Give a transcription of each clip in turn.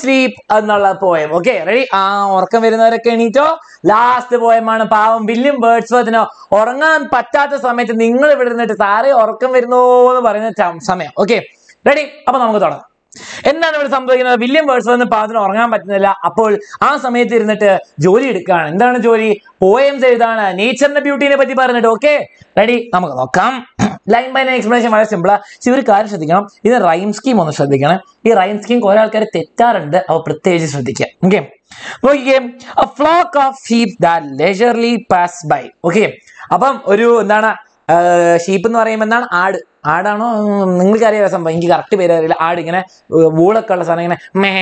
sleep എന്നുള്ള poem okay ready ആ ഉറക്കം വരുന്നവരൊക്കെ എണീറ്റോ ലാസ്റ്റ് പോയമാണ് പാവം വില്യം ബേർഡ്സ് വർത്തിനോ ഉറങ്ങാൻ പറ്റാത്ത സമയത്ത് നിങ്ങൾ ഇവിടെ നിന്നിട്ട് സാറേ ഉറക്കം വരുന്നു എന്ന് പറയുന്ന സമയം ഓക്കെ റെഡി അപ്പൊ നമുക്ക് തുടങ്ങാം എന്താണ് ഇവിടെ സംഭവിക്കുന്നത് വില്യം വേഴ്സ്വർന്ന് പാതിന് ഉറങ്ങാൻ പറ്റുന്നില്ല അപ്പോൾ ആ സമയത്ത് ഇരുന്നിട്ട് ജോലി എടുക്കുകയാണ് എന്താണ് ജോലി പോയംസ് എഴുതാണ് നേച്ചറിന്റെ ബ്യൂട്ടിനെ പറ്റി പറഞ്ഞിട്ട് ഓക്കെ റെഡി നമുക്ക് നോക്കാം ലൈൻ ബൈ ലൈൻ എക്സ്പ്ലനേഷൻ വളരെ സിമ്പിളാണ് ഇവർ കാര്യം ശ്രദ്ധിക്കണം ഇത് റൈം സ്കീം ഒന്ന് ശ്രദ്ധിക്കണം ഈ റൈം സ്കീം കുറെ ആൾക്കാർ തെറ്റാറുണ്ട് അവ പ്രത്യേകിച്ച് ശ്രദ്ധിക്കുക ഓക്കെ നോക്കിക്കേ flock of sheep that leisurely pass by okay അപ്പം ഒരു എന്താണ് ഷീപ്പ് എന്ന് പറയുമ്പോൾ എന്താണ് ആട് ആടാണോ നിങ്ങൾക്കറിയാം സംഭവം എനിക്ക് കറക്റ്റ് പേര് അറിയില്ല ആട് ഇങ്ങനെ വൂളൊക്കെ ഉള്ള സാധനം ഇങ്ങനെ മേ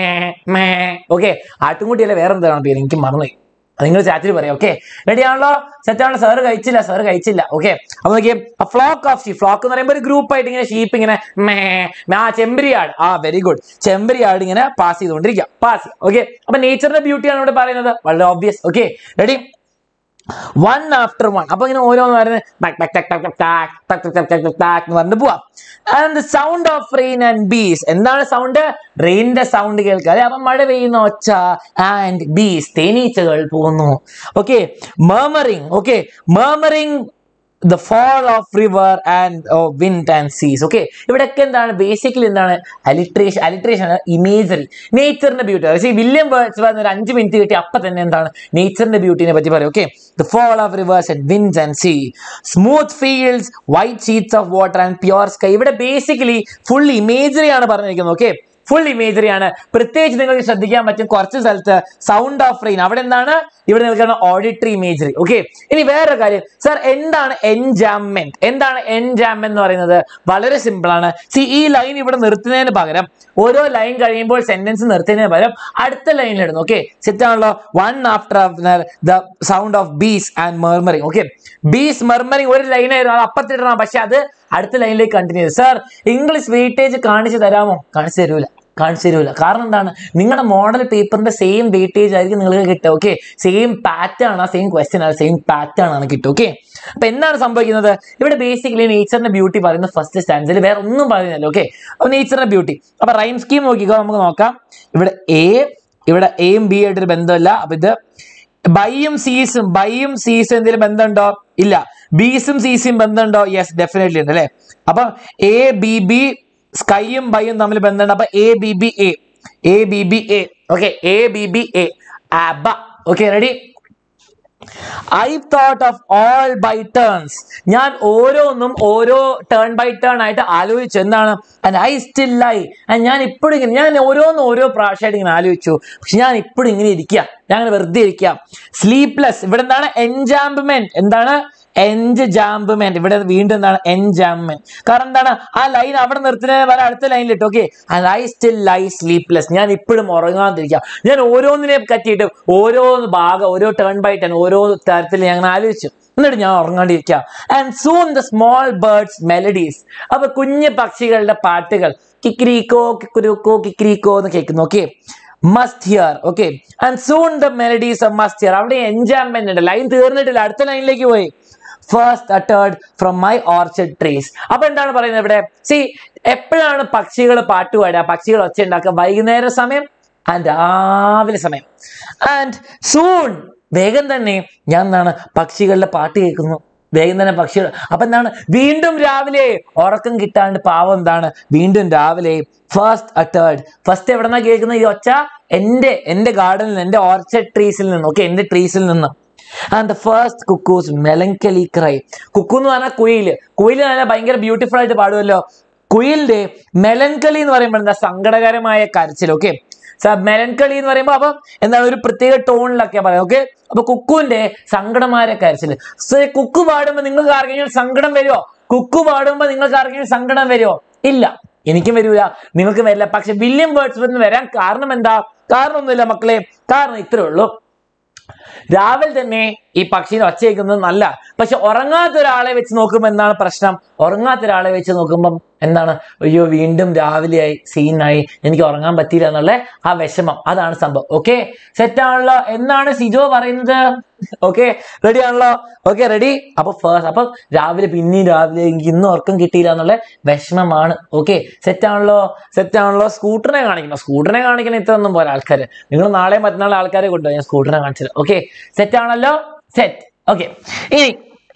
മേ ഓക്കെ ആട്ടുംകുട്ടിയല്ലേ വേറെ എന്താണ് പേര് എനിക്ക് മറന്നു നിങ്ങൾ ചാറ്റിൽ പറയാം ഓക്കെ റെഡി ആണല്ലോ സെറ്റ് ആണല്ലോ സാറ് കഴിച്ചില്ല സാറ് കഴിച്ചില്ല ഓക്കെ അപ്പൊ നോക്കിയേ ഫ്ലോക്ക് ഓഫ് ഷീപ്പ് ഫ്ലോക്ക് എന്ന് പറയുമ്പോൾ ഒരു ഗ്രൂപ്പ് ആയിട്ട് ഇങ്ങനെ ഷീപ്പ് ഇങ്ങനെ മേ ആ ചെമ്പരിയാട് ആ വെരി ഗുഡ് ചെമ്പരിയാട് ഇങ്ങനെ പാസ് ചെയ്തുകൊണ്ടിരിക്കുക പാസ് ഓക്കെ അപ്പൊ നേച്ചറിന്റെ ബ്യൂട്ടിയാണ് ഇവിടെ പറയുന്നത് വളരെ obvious okay ready one after one അപ്പൊ ഇങ്ങനെ ഓരോന്ന് പറഞ്ഞു പോവാം and sound of rain and bees എന്താണ് സൗണ്ട് റെയിനിന്റെ സൗണ്ട് കേൾക്കുക അല്ലെ അപ്പൊ മഴ പെയ്യുന്ന ഒച്ച ആൻഡ് ബീസ് തേനീച്ചകൾ പോകുന്നു okay murmuring okay murmuring the fall of river and wind and seas okay ഇവിടെയൊക്കെ എന്താണ് ബേസിക്കലി എന്താണ് അലിട്രേഷൻ അലിട്രേഷൻ ആണ് ഇമേജറി നേച്ചറിന്റെ ബ്യൂട്ടി പക്ഷേ വില്യം വേർഡ്സ് പറഞ്ഞ ഒരു അഞ്ച് മിനിറ്റ് കിട്ടി അപ്പൊ തന്നെ എന്താണ് നേച്ചറിന്റെ ബ്യൂട്ടിനെ പറ്റി പറയും okay the fall of rivers and winds and sea smooth fields white sheets of water and pure sky ഇവിടെ ബേസിക്കലി ഫുൾ ഇമേജറി ആണ് പറഞ്ഞിരിക്കുന്നത് ഓക്കെ ഫുൾ ഇമേജറി ആണ് പ്രത്യേകിച്ച് നിങ്ങൾക്ക് ശ്രദ്ധിക്കാൻ പറ്റും കുറച്ച് സ്ഥലത്ത് സൗണ്ട് ഓഫ് റെയിൻ അവിടെ എന്താണ് ഇവിടെ നിൽക്കുന്ന ഓഡിറ്ററി ഇമേജറി ഓക്കെ ഇനി വേറെ കാര്യം സർ എന്താണ് എൻജാമെന്റ് എന്താണ് എൻജാമ്മെന്റ് എന്ന് പറയുന്നത് വളരെ സിമ്പിൾ ആണ് സി ഈ ലൈൻ ഇവിടെ നിർത്തുന്നതിന് പകരം ഓരോ ലൈൻ കഴിയുമ്പോൾ സെന്റൻസ് നിർത്തുന്നതിന് പകരം അടുത്ത ലൈനിൽ ഇടുന്നു ഓക്കെ സെറ്റാണല്ലോ one after the sound of bees and murmuring okay bees murmuring ഒരു ലൈനായിരുന്നു അത് അപ്പത്തിട്ടാണ് പക്ഷെ അത് അടുത്ത ലൈനിലേക്ക് കണ്ടിന്യൂ സർ ഇംഗ്ലീഷ് വെയിറ്റേജ് കാണിച്ചു തരാമോ കാണിച്ചു തരൂല കാണിച്ചു തരുമില്ല കാരണം എന്താണ് നിങ്ങളുടെ മോഡൽ പേപ്പറിന്റെ സെയിം വെയിറ്റേജ് ആയിരിക്കും നിങ്ങൾക്ക് കിട്ടുക ഓക്കെ സെയിം പാറ്റേൺ ആണ് സെയിം ക്വസ്റ്റ്യൻ ആണ് സെയിം പാറ്റേൺ ആണ് കിട്ടുക ഓക്കെ അപ്പൊ എന്താണ് സംഭവിക്കുന്നത് ഇവിടെ ബേസിക്കലി നേച്ചറിന്റെ ബ്യൂട്ടി പറയുന്ന ഫസ്റ്റ് സ്റ്റാൻസിൽ വേറെ ഒന്നും പറയുന്നില്ല ഓക്കെ അപ്പൊ നേച്ചറിന്റെ ബ്യൂട്ടി അപ്പൊ റൈം സ്കീം നോക്കിക്കോ നമുക്ക് നോക്കാം ഇവിടെ എ ഇവിടെ എയും ബി ആയിട്ടൊരു ബന്ധമല്ല അപ്പൊ ഇത് ബൈയും സീസും ബൈയും സീസും എന്തെങ്കിലും ബന്ധമുണ്ടോ ഇല്ല ബീസും സീസും ബന്ധമുണ്ടോ യെസ് ഡെഫിനറ്റ്ലി ഉണ്ട് അല്ലേ അപ്പൊ എ ബി ബി സ്കൈയും ബൈയും തമ്മിൽ ബന്ധമുണ്ട് അപ്പൊ A B B A A B B A okay A B B A okay ready I thought of all by turns ഞാൻ ഓരോന്നും ഓരോ ടേൺ ബൈ ടേൺ ആയിട്ട് ആലോചിച്ചു എന്താണ് ഐ സ്റ്റിൽ ലൈ ഞാൻ ഇപ്പോഴും ഇങ്ങനെ ഞാൻ ഓരോന്നും ഓരോ പ്രാവശ്യമായിട്ട് ഇങ്ങനെ ആലോചിച്ചു പക്ഷെ ഞാൻ ഇപ്പോഴും ഇങ്ങനെ ഇരിക്കുക ഞാൻ അങ്ങനെ വെറുതെ ഇരിക്കുക സ്ലീപ്ലെസ് ഇവിടെ എന്താണ് എൻജാമ്പ്മെന്റ് എന്താണ് എൻജാംബ്മെന്റ് ഇവിടെ വീണ്ടും എന്താണ് എൻജാംബ്മെന്റ് കാരണം എന്താണ് ആ ലൈൻ അവിടെ നിർത്തുന്നതിന് വരെ അടുത്ത ലൈനിലിട്ട് okay I still lie sleepless ഞാൻ ഇപ്പോഴും ഉറങ്ങാതിരിക്കാം ഞാൻ ഓരോന്നിനെ കറ്റിയിട്ട് ഓരോ ഭാഗം ഓരോ ടേൺ ബൈ ടേൺ ഓരോ തരത്തിൽ ഞാൻ ആലോചിച്ചു എന്നിട്ട് ഞാൻ ഉറങ്ങാണ്ടിരിക്കാം and soon the small birds melodies അപ്പൊ കുഞ്ഞു പക്ഷികളുടെ പാട്ടുകൾ കിക്രീക്കോ കിക്കുരുക്കോ കിക്രീക്കോ എന്ന് കേൾക്കുന്നു okay must hear okay and soon the melodies of must hear അവിടെ എൻജാംമെന്റ് ഉണ്ട് ലൈൻ തീർന്നിട്ടില്ല അടുത്ത ലൈനിലേക്ക് പോയി first uttered from my orchard trees അപ്പൊ എന്താണ് പറയുന്നത് ഇവിടെ സി എപ്പോഴാണ് പക്ഷികൾ പാട്ട് പാടുക പക്ഷികൾ ഒച്ച ഉണ്ടാക്കുക വൈകുന്നേര സമയം ആൻഡ് രാവിലെ സമയം ആൻഡ് സൂൺ വേഗം തന്നെ ഞാൻ എന്താണ് പക്ഷികളുടെ പാട്ട് കേൾക്കുന്നു വേഗം തന്നെ പക്ഷികൾ അപ്പൊ എന്താണ് വീണ്ടും രാവിലെ ഉറക്കം കിട്ടാണ്ട് പാവം എന്താണ് വീണ്ടും രാവിലെ ഫസ്റ്റ് അട്ടേർഡ് ഫസ്റ്റ് എവിടെന്നാ കേൾക്കുന്നത് ഈ ഒച്ച എൻ്റെ എൻ്റെ ഗാർഡനിൽ നിന്ന് എന്റെ ഓർച്ചഡ് ട്രീസിൽ നിന്ന് ഓക്കെ എൻ്റെ ട്രീസിൽ നിന്ന് and the first cuckoos melancholy cry cuckoo എന്ന് പറഞ്ഞാൽ കുയിൽ കുയിൽ എന്ന് പറഞ്ഞാൽ ഭയങ്കര ബ്യൂട്ടിഫുൾ ആയിട്ട് പാടുമല്ലോ കുയിലിന്റെ മെലങ്കലി എന്ന് പറയുമ്പോൾ എന്താ സങ്കടകരമായ കരച്ചിൽ ഓക്കെ മെലൻകളി എന്ന് പറയുമ്പോൾ അപ്പൊ എന്താണ് ഒരു പ്രത്യേക ടോണിലൊക്കെ പറയാം ഓക്കെ അപ്പൊ കുക്കുവിന്റെ സങ്കടമായ കരച്ചിൽ സോ കുക്കു പാടുമ്പോൾ നിങ്ങൾക്ക് ആർക്കെങ്കിലും സങ്കടം വരുമോ കുക്കു പാടുമ്പോൾ നിങ്ങൾക്ക് ആർക്കെങ്കിലും സങ്കടം വരുമോ ഇല്ല എനിക്കും വരില്ല നിങ്ങൾക്കും വരില്ല പക്ഷെ വില്യം വേർഡ്സ് വരാൻ കാരണം എന്താ കാരണം ഒന്നുമില്ല മക്കളെ കാരണം ഇത്രേ ഉള്ളൂ രാവിലെ തന്നെ ഈ പക്ഷീനെ ഒച്ചയേക്കുന്നത് നല്ല പക്ഷെ ഉറങ്ങാത്ത ഒരാളെ വെച്ച് നോക്കുമ്പോൾ എന്താണ് പ്രശ്നം ഉറങ്ങാത്ത ഒരാളെ വെച്ച് നോക്കുമ്പം എന്താണ് അയ്യോ വീണ്ടും രാവിലെയായി സീനായി എനിക്ക് ഉറങ്ങാൻ പറ്റിയില്ല എന്നുള്ള ആ വിഷമം അതാണ് സംഭവം ഓക്കെ സെറ്റ് ആണല്ലോ എന്നാണ് സിജോ പറയുന്നത് ഓക്കെ റെഡി ആണല്ലോ ഓക്കെ റെഡി അപ്പൊ ഫസ്റ്റ് അപ്പൊ രാവിലെ പിന്നെയും രാവിലെ എനിക്ക് ഇന്നും ഉറക്കം കിട്ടിയില്ല എന്നുള്ള വിഷമമാണ് ഓക്കെ സെറ്റ് ആണല്ലോ സെറ്റ് ആണല്ലോ സ്കൂട്ടറിനെ കാണിക്കണം സ്കൂട്ടറിനെ കാണിക്കണം ഒന്നും പോലെ ആൾക്കാര് നിങ്ങൾ നാളെ മറ്റന്നാളെ ആൾക്കാരെ കൊണ്ടുപോയി ഞാൻ സ്കൂട്ടറിനെ കാണിച്ചത് ഓക്കെ സെറ്റ് ആണല്ലോ സെറ്റ് ഓക്കെ ഇനി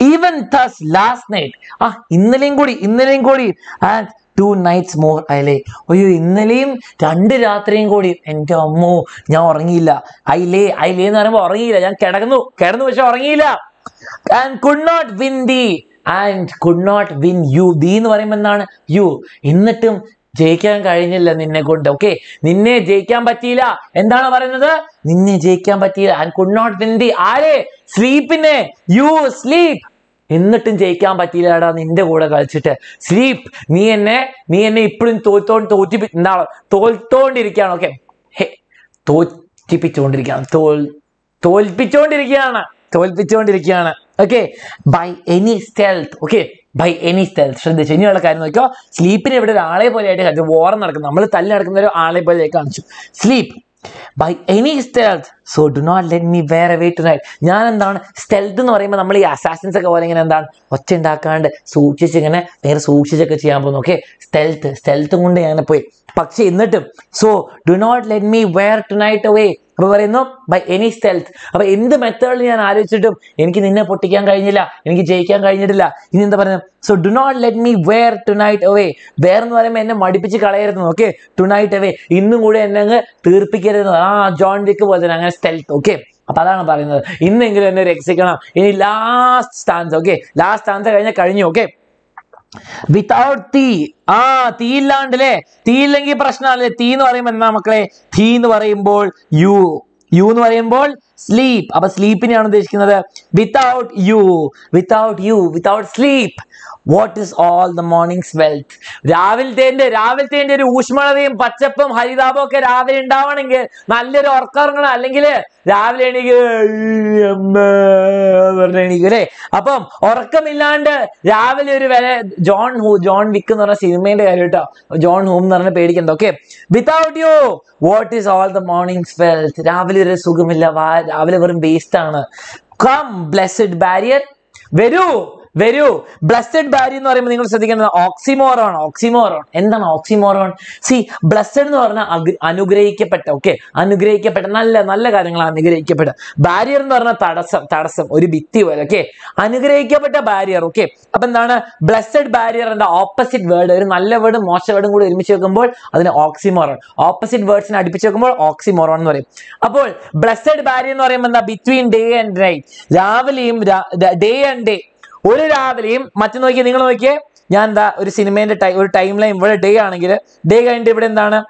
ഈവൻ തസ് ലാസ്റ്റ് നൈറ്റ് ആ ഇന്നലെയും കൂടി ഇന്നലെയും കൂടി ആൻഡ് ടു നൈറ്റ്സ് മോർ അല്ലേ അയ്യോ ഇന്നലെയും രണ്ട് രാത്രിയും കൂടി എൻ്റെ അമ്മോ ഞാൻ ഉറങ്ങിയില്ല ഐ ലേ ഐ ലേ എന്ന് പറയുമ്പോൾ ഉറങ്ങിയില്ല ഞാൻ കിടന്നു കിടന്നു പക്ഷെ ഉറങ്ങിയില്ല and could not win thee and could not win you thee എന്ന് പറയുമ്പോൾ എന്താണ് യു എന്നിട്ടും ജയിക്കാൻ കഴിഞ്ഞില്ല നിന്നെ കൊണ്ട് ഓക്കെ നിന്നെ ജയിക്കാൻ പറ്റിയില്ല എന്താണ് പറയുന്നത് നിന്നെ ജയിക്കാൻ പറ്റിയില്ല and could not win thee ആരെ സ്ലീപ്പിനെ യു സ്ലീപ് എന്നിട്ടും ജയിക്കാൻ പറ്റിയില്ലടാ നിന്റെ കൂടെ കളിച്ചിട്ട് സ്ലീപ് നീ എന്നെ നീ എന്നെ ഇപ്പോഴും തോറ്റോണ്ട് തോറ്റിപ്പി എന്താണ് തോൽത്തോണ്ടിരിക്കുകയാണ് ഓക്കെ ഹേ തോറ്റിപ്പിച്ചുകൊണ്ടിരിക്കുകയാണ് തോൽ തോൽപ്പിച്ചുകൊണ്ടിരിക്കുകയാണ് തോൽപ്പിച്ചുകൊണ്ടിരിക്കുകയാണ് okay by any stealth okay by any stealth ശ്രദ്ധിച്ചു ഇനിയുള്ള കാര്യം നോക്കിയോ സ്ലീപ്പിന് ഇവിടെ ഒരാളെ ആളെ ആയിട്ട് കാണിച്ചു വോറം നടക്കുന്നു നമ്മൾ തല്ലി നടക്കുന്ന ഒരു ആളെ പോലെ കാണിച്ചു sleep by any stealth so do not let me wear way to night ഞാൻ എന്താണ് സ്റ്റെൽത്ത് എന്ന് പറയുമ്പോൾ നമ്മൾ ഈ അസാസിൻസ് ഒക്കെ പോലെ ഇങ്ങനെ എന്താണ് ഒച്ച ഉണ്ടാക്കാണ്ട് സൂക്ഷിച്ച് ഇങ്ങനെ നേരെ സൂക്ഷിച്ചൊക്കെ ചെയ്യാൻ പോകുന്നു ഓക്കെ സ്റ്റെൽത്ത് സ്റ്റെൽത്തും കൊണ്ട് ഞാൻ പോയി പക്ഷേ എന്നിട്ടും so do not let me wear tonight away അപ്പൊ പറയുന്നു ബൈ എനി സ്റ്റെൽത്ത് അപ്പൊ എന്ത് മെത്തേഡിൽ ഞാൻ ആലോചിച്ചിട്ടും എനിക്ക് നിന്നെ പൊട്ടിക്കാൻ കഴിഞ്ഞില്ല എനിക്ക് ജയിക്കാൻ കഴിഞ്ഞിട്ടില്ല ഇനി എന്താ പറയുന്നത് so do not let me wear tonight away wear എന്ന് പറയുമ്പോൾ എന്നെ മടിപ്പിച്ച് കളയരുന്നു ഓക്കെ ടു നൈറ്റ് അവേ ഇന്നും കൂടെ എന്നെ അങ്ങ് തീർപ്പിക്കരുതെന്ന് ആ ജോൺ വിക്ക് പോലെ തന്നെ അങ്ങനെ സ്റ്റെൽത്ത് ഓക്കെ അപ്പൊ അതാണ് പറയുന്നത് ഇന്നെങ്കിലും എന്നെ രക്ഷിക്കണം ഇനി last stanza okay last stanza കഴിഞ്ഞാൽ കഴിഞ്ഞു ഓക്കെ വിതഔട്ട് തീ ആ തീ ഇല്ലാണ്ട് അല്ലേ തീ ഇല്ലെങ്കിൽ പ്രശ്നമാണ് തീ എന്ന് പറയുമ്പോൾ എന്താ മക്കളെ തീ എന്ന് പറയുമ്പോൾ യു യു എന്ന് പറയുമ്പോൾ സ്ലീപ്പ് അപ്പൊ സ്ലീപ്പിനെയാണ് ഉദ്ദേശിക്കുന്നത് without you without you without sleep what is all the morning's wealth രാവിലത്തെ രാവിലത്തെ ഒരു ഊഷ്മളതയും പച്ചപ്പും ഹരിതാപവും ഒക്കെ രാവിലെ ഉണ്ടാവണമെങ്കിൽ നല്ലൊരു ഉറക്കറങ്ങണം അല്ലെങ്കിൽ രാവിലെ എണീക്ക് പറഞ്ഞ എണീക്കൂലേ അപ്പം ഉറക്കമില്ലാണ്ട് രാവിലെ ഒരു വില ജോൺ ഹൂ ജോൺ വിക്ക് എന്ന് പറഞ്ഞ സിനിമയുടെ കാര്യം കേട്ടോ ജോൺ ഹൂം എന്ന് പറഞ്ഞ പേടിക്കണ്ട okay without you what is all the morning's wealth രാവിലെ ഒരു സുഖമില്ല രാവിലെ വെറും വേസ്റ്റ് ആണ് കം ബ്ലെസ്ഡ് ബാരിയർ വരൂ വരൂ ബ്ലസ്റ്റഡ് ഭാര്യ എന്ന് പറയുമ്പോൾ നിങ്ങൾ ശ്രദ്ധിക്കേണ്ടത് ഓക്സിമോറോൺ ഓക്സിമോറോൺ എന്താണ് ഓക്സിമോറോൺ സി ബ്ലസ്റ്റഡ് എന്ന് പറഞ്ഞാൽ അനുഗ്രഹിക്കപ്പെട്ട ഓക്കെ അനുഗ്രഹിക്കപ്പെട്ട നല്ല നല്ല കാര്യങ്ങൾ അനുഗ്രഹിക്കപ്പെട്ട ബാരിയർ എന്ന് പറഞ്ഞാൽ തടസ്സം തടസ്സം ഒരു ഭിത്തി പോലെ ഓക്കെ അനുഗ്രഹിക്കപ്പെട്ട ബാരിയർ ഓക്കെ അപ്പൊ എന്താണ് ബ്ലസ്റ്റഡ് ബാരിയറിന്റെ ഓപ്പോസിറ്റ് വേർഡ് ഒരു നല്ല വേർഡും മോശ വേർഡും കൂടി ഒരുമിച്ച് വെക്കുമ്പോൾ അതിന് ഓക്സിമോറോൺ ഓപ്പോസിറ്റ് വേർഡ്സിനെ അടുപ്പിച്ച് വെക്കുമ്പോൾ ഓക്സിമോറോൺ എന്ന് പറയും അപ്പോൾ ബ്ലസ്റ്റഡ് ബാരിയർ എന്ന് പറയുമ്പോൾ എന്താ ബിറ്റ്വീൻ ഡേ ആൻഡ് നൈറ്റ് രാവിലെയും ഡേ ആൻഡ് ഡേ ഒരു രാവിലെയും മറ്റു നോക്കിയേ നിങ്ങൾ നോക്കിയേ ഞാൻ എന്താ ഒരു സിനിമേന്റെ ടൈം ഒരു ടൈം ലൈൻ ഇവിടെ ഡേ ആണെങ്കിൽ ഡേ കഴിഞ്ഞിട്ട് ഇവിടെ എന്താണ്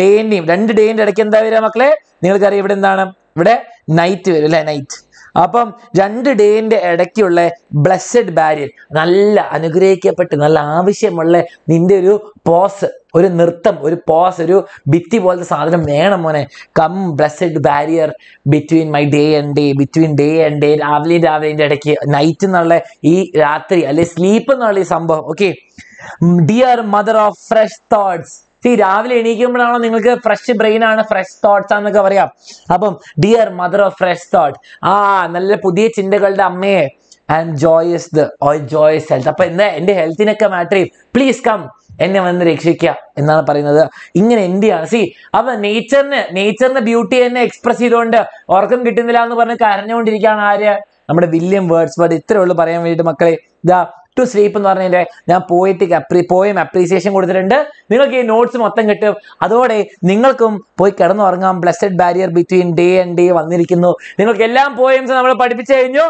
ഡേന്റെയും രണ്ട് ഡേന്റെ ഇടയ്ക്ക് എന്താ വരിക മക്കളെ നിങ്ങൾക്കറിയാം ഇവിടെ എന്താണ് ഇവിടെ നൈറ്റ് വരും അല്ലെ നൈറ്റ് അപ്പം രണ്ട് ഡേന്റെ ഇടയ്ക്കുള്ള ബ്ലസ്സഡ് ബാരിയർ നല്ല അനുഗ്രഹിക്കപ്പെട്ട് നല്ല ആവശ്യമുള്ള നിന്റെ ഒരു പോസ് ഒരു നൃത്തം ഒരു പോസ് ഒരു ഭിത്തി പോലത്തെ സാധനം വേണം മോനെ come blessed barrier between my day and day between day and day രാവിലെയും രാവിലെ ഇടയ്ക്ക് നൈറ്റ് എന്നുള്ള ഈ രാത്രി അല്ലെ സ്ലീപ്പ് എന്നുള്ള ഈ സംഭവം okay dear mother of fresh thoughts ഈ രാവിലെ എണീക്കുമ്പോഴാണോ നിങ്ങൾക്ക് ഫ്രഷ് ബ്രെയിൻ ആണ് ഫ്രഷ് തോട്ട്സ് ആണെന്നൊക്കെ പറയാം അപ്പം dear mother of fresh thought ആ നല്ല പുതിയ ചിന്തകളുടെ അമ്മയെ I am joyous joyous health അപ്പൊ എന്താ എന്റെ ഹെൽത്തിനൊക്കെ മാറ്റർ ചെയ്യും പ്ലീസ് കം എന്നെ വന്ന് രക്ഷിക്കുക എന്നാണ് പറയുന്നത് ഇങ്ങനെ എന്തിയാണ് സി അപ്പൊ നേച്ചറിന് നേച്ചറിന്റെ ബ്യൂട്ടി എന്നെ എക്സ്പ്രസ് ചെയ്തുകൊണ്ട് ഉറക്കം കിട്ടുന്നില്ല എന്ന് പറഞ്ഞ് കരഞ്ഞുകൊണ്ടിരിക്കുകയാണ് ആര് നമ്മുടെ വില്യം വേർഡ്സ് വേർഡ് ഇത്രേ ഉള്ളൂ പറയാൻ വേണ്ടിയിട്ട് മക്കളെ ഇതാ ടു സ്ലീപ്പ് എന്ന് പറഞ്ഞതിൻ്റെ ഞാൻ പോയിട്ട് അപ്രീ പോയും അപ്രീസിയേഷൻ കൊടുത്തിട്ടുണ്ട് നിങ്ങൾക്ക് ഈ നോട്ട്സ് മൊത്തം കിട്ടും അതോടെ നിങ്ങൾക്കും പോയി കിടന്നുറങ്ങാം blessed barrier between day and day വന്നിരിക്കുന്നു നിങ്ങൾക്ക് എല്ലാം പോയിംസ് നമ്മൾ പഠിപ്പിച്ചു കഴിഞ്ഞു